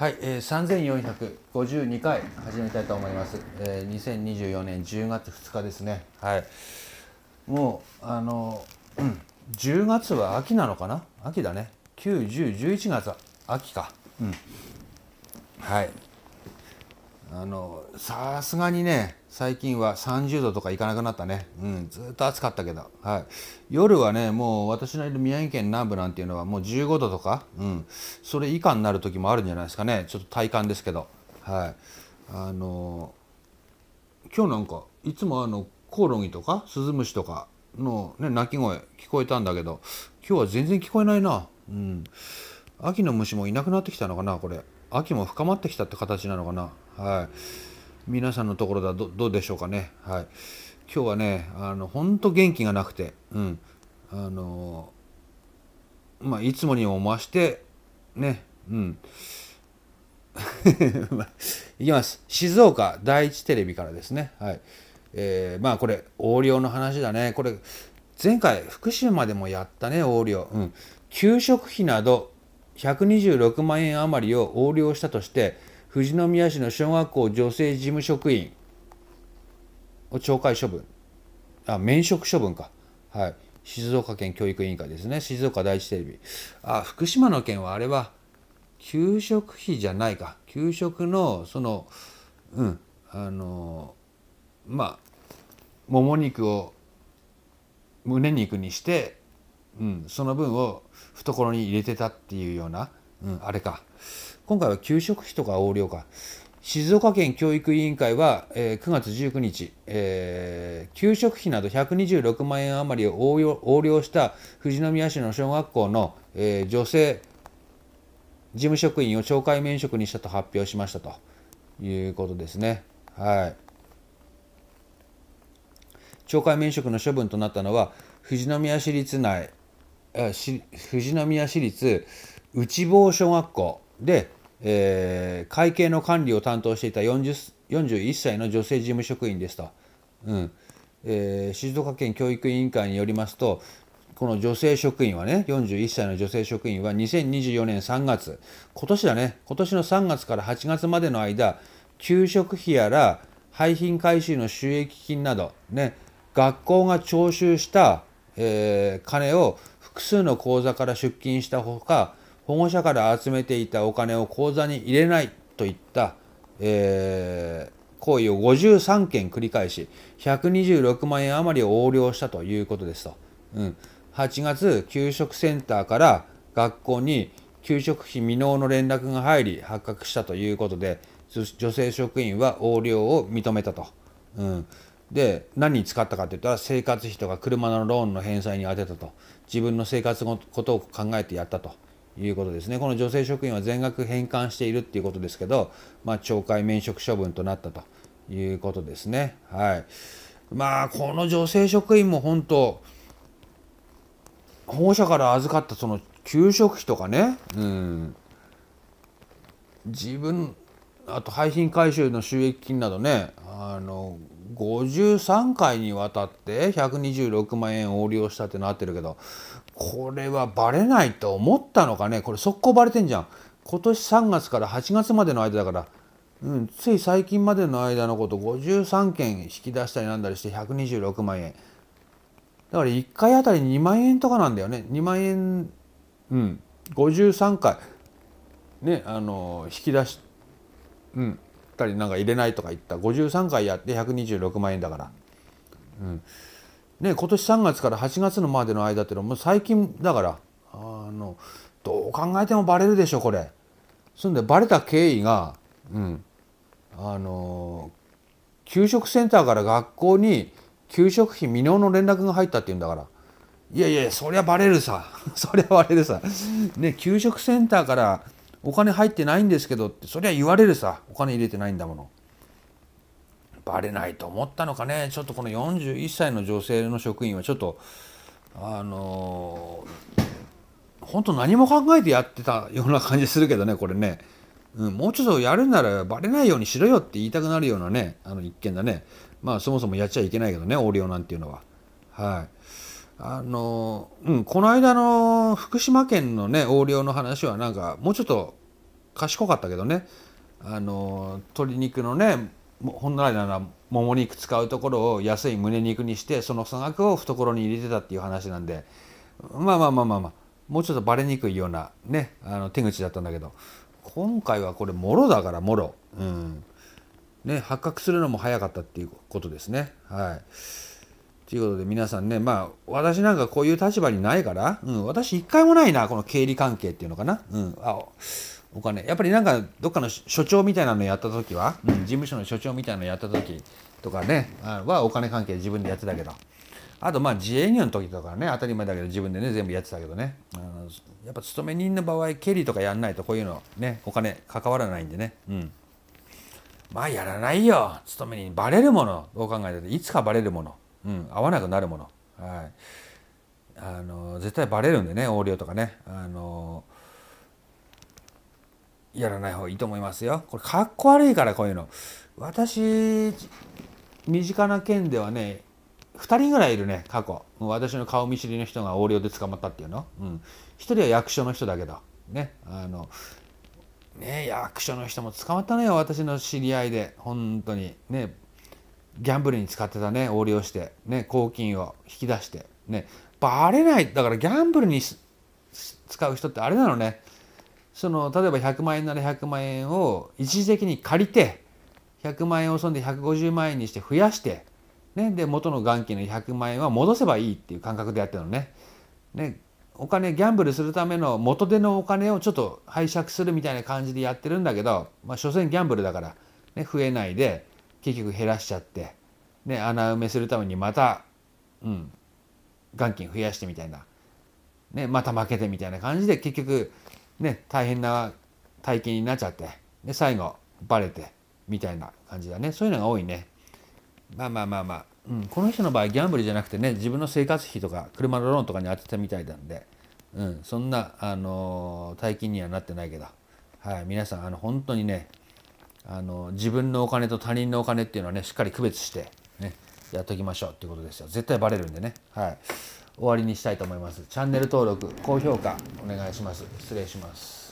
はい、えー、3452回始めたいと思います、えー、2024年10月2日ですねはいもうあの、うん、10月は秋なのかな秋だね91011月は秋かうんはいあのさすがにね最近は30度とかいかなくなったね、うん、ずっと暑かったけど、はい、夜はねもう私のいる宮城県南部なんていうのはもう15度とか、うん、それ以下になる時もあるんじゃないですかねちょっと体感ですけど、はい、あの今日なんかいつもあのコオロギとかスズムシとかの、ね、鳴き声聞こえたんだけど今日は全然聞こえないな、うん、秋の虫もいなくなってきたのかなこれ秋も深まってきたって形なのかなはい、皆さんのところだどどうでしょうかね、はい、今日はねあの本当元気がなくて、うんあのまあ、いつもにも増してねうん いきます静岡第一テレビからですねはいえー、まあこれ横領の話だねこれ前回福島でもやったね横領うん給食費など126万円余りを横領したとして富士宮市の小学校女性事務職員を懲戒処分あ免職処分かはい静岡県教育委員会ですね静岡第一テレビあ福島の県はあれは給食費じゃないか給食のそのうんあのまあもも肉を胸肉にして、うん、その分を懐に入れてたっていうような、うん、あれか今回は給食費とか横領か。静岡県教育委員会は、えー、9月19日、えー、給食費など126万円余りを横領した富士宮市の小学校の、えー、女性事務職員を懲戒免職にしたと発表しましたということですね。はい懲戒免職の処分となったのは富士宮市立内富士宮市立内房小学校でえー、会計の管理を担当していた40 41歳の女性事務職員でした、うんえー、静岡県教育委員会によりますとこの女性職員はね41歳の女性職員は2024年3月今年だね今年の3月から8月までの間給食費やら廃品回収の収益金など、ね、学校が徴収した、えー、金を複数の口座から出金したほか保護者から集めていたお金を口座に入れないといった、えー、行為を53件繰り返し、126万円余りを横領したということですと。うん、8月、給食センターから学校に給食費未納の連絡が入り発覚したということで、女性職員は横領を認めたと。うん、で何に使ったかといったら生活費とか車のローンの返済に充てたと自分の生活のことを考えてやったということですね。この女性職員は全額返還しているっていうことですけど、まあ、懲戒免職処分となったということですね。はい。まあ、この女性職員も本当、保護者から預かったその給食費とかね、うん、自分、あと廃品回収の収益金などね、あの、53回にわたって126万円横領したってなってるけどこれはバレないと思ったのかねこれ速攻バレてんじゃん今年3月から8月までの間だから、うん、つい最近までの間のこと53件引き出したりなんだりして126万円だから1回あたり2万円とかなんだよね2万円うん53回ねあの引き出しうんたりなんか入れないとか言った53回やって126万円だからうん。ね、今年3月から8月のまでの間っていうのはもう最近だからあのどう考えてもバレるでしょこれ。そんでバレた経緯が、うん、あの給食センターから学校に給食費未納の連絡が入ったっていうんだから。いやいや、そりゃバレるさ。そりゃバレるさ。ね、給食センターからお金入ってないんですけどって、そりゃ言われるさ。お金入れてないんだもの。バレないと思ったのかねちょっとこの41歳の女性の職員はちょっとあのー、本当何も考えてやってたような感じするけどねこれね、うん、もうちょっとやるならバレないようにしろよって言いたくなるようなねあの一件だねまあそもそもやっちゃいけないけどね横領なんていうのははい。あのうん、この間の福島県のね横領の話はなんかもうちょっと賢かったけどねあの鶏肉のね本来ならもも肉使うところを安い胸肉にしてその差額を懐に入れてたっていう話なんでまあまあまあまあまあもうちょっとバレにくいようなねあの手口だったんだけど今回はこれもろだからもろ、うんね、発覚するのも早かったっていうことですね。はいということで皆さんね、まあ私なんかこういう立場にないから、うん、私一回もないな、この経理関係っていうのかな。うん、あお金やっぱりなんかどっかの所長みたいなのやった時は、うん、事務所の所長みたいなのやった時とかねはお金関係自分でやってたけどあとまあ自営業の時とかね当たり前だけど自分でね全部やってたけどねあのやっぱ勤め人の場合経理とかやんないとこういうのねお金関わらないんでねうんまあやらないよ勤め人バレるものどう考えていつかバレるもの、うん、合わなくなるものはいあの絶対バレるんでね横領とかねあのーやらない方がいいと思いますよ。これかっこ悪いからこういうの。私、身近な県ではね、2人ぐらいいるね、過去。私の顔見知りの人が横領で捕まったっていうの。うん。1人は役所の人だけど。ね。あの、ね、役所の人も捕まったのよ、私の知り合いで。本当に。ね。ギャンブルに使ってたね、横領して。ね。公金を引き出して。ね。バレない。だからギャンブルに使う人ってあれなのね。その例えば100万円なら100万円を一時的に借りて100万円をそんで150万円にして増やして、ね、で元の元金の100万円は戻せばいいっていう感覚でやってるのね。ねお金ギャンブルするための元手のお金をちょっと拝借するみたいな感じでやってるんだけど、まあ、所詮ギャンブルだから、ね、増えないで結局減らしちゃって、ね、穴埋めするためにまた、うん、元金増やしてみたいな、ね、また負けてみたいな感じで結局ね、大変な体験になっちゃって、で、最後、バレて、みたいな感じだね。そういうのが多いね。まあまあまあまあ、うん、この人の場合、ギャンブルじゃなくてね、自分の生活費とか、車のローンとかに当てたみたいなんで、うん、そんな、あのー、大金にはなってないけど、はい、皆さん、あの、本当にね、あの自分のお金と他人のお金っていうのはねしっかり区別して、ね、やっておきましょうっていうことですよ絶対バレるんでねはい終わりにしたいと思います。チャンネル登録、高評価お願いします。失礼します。